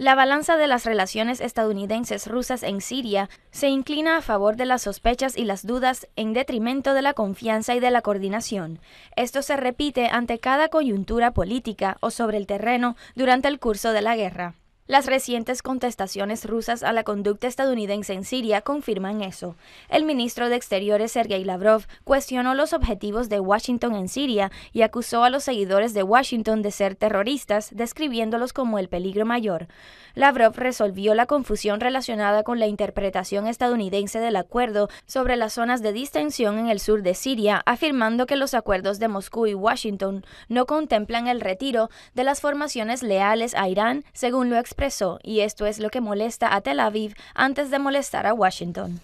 La balanza de las relaciones estadounidenses-rusas en Siria se inclina a favor de las sospechas y las dudas en detrimento de la confianza y de la coordinación. Esto se repite ante cada coyuntura política o sobre el terreno durante el curso de la guerra. Las recientes contestaciones rusas a la conducta estadounidense en Siria confirman eso. El ministro de Exteriores Sergei Lavrov cuestionó los objetivos de Washington en Siria y acusó a los seguidores de Washington de ser terroristas, describiéndolos como el peligro mayor. Lavrov resolvió la confusión relacionada con la interpretación estadounidense del acuerdo sobre las zonas de distensión en el sur de Siria, afirmando que los acuerdos de Moscú y Washington no contemplan el retiro de las formaciones leales a Irán, según lo expresó y esto es lo que molesta a Tel Aviv antes de molestar a Washington.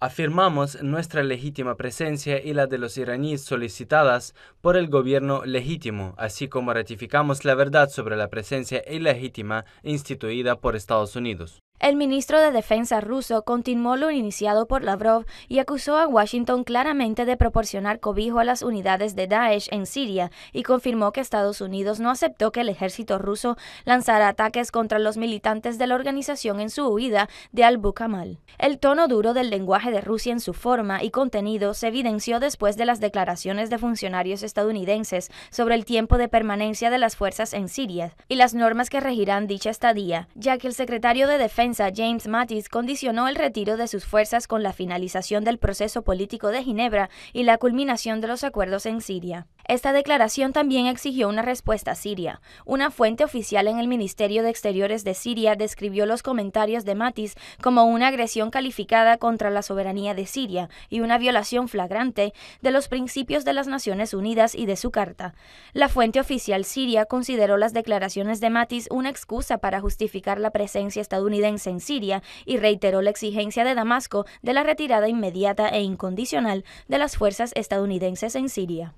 Afirmamos nuestra legítima presencia y la de los iraníes solicitadas por el gobierno legítimo, así como ratificamos la verdad sobre la presencia ilegítima instituida por Estados Unidos. El ministro de Defensa ruso continuó lo iniciado por Lavrov y acusó a Washington claramente de proporcionar cobijo a las unidades de Daesh en Siria y confirmó que Estados Unidos no aceptó que el ejército ruso lanzara ataques contra los militantes de la organización en su huida de Al-Bukamal. El tono duro del lenguaje de Rusia en su forma y contenido se evidenció después de las declaraciones de funcionarios estadounidenses sobre el tiempo de permanencia de las fuerzas en Siria y las normas que regirán dicha estadía, ya que el secretario de Defensa James Mattis, condicionó el retiro de sus fuerzas con la finalización del proceso político de Ginebra y la culminación de los acuerdos en Siria. Esta declaración también exigió una respuesta siria. Una fuente oficial en el Ministerio de Exteriores de Siria describió los comentarios de Matis como una agresión calificada contra la soberanía de Siria y una violación flagrante de los principios de las Naciones Unidas y de su carta. La fuente oficial siria consideró las declaraciones de Matis una excusa para justificar la presencia estadounidense en Siria y reiteró la exigencia de Damasco de la retirada inmediata e incondicional de las fuerzas estadounidenses en Siria.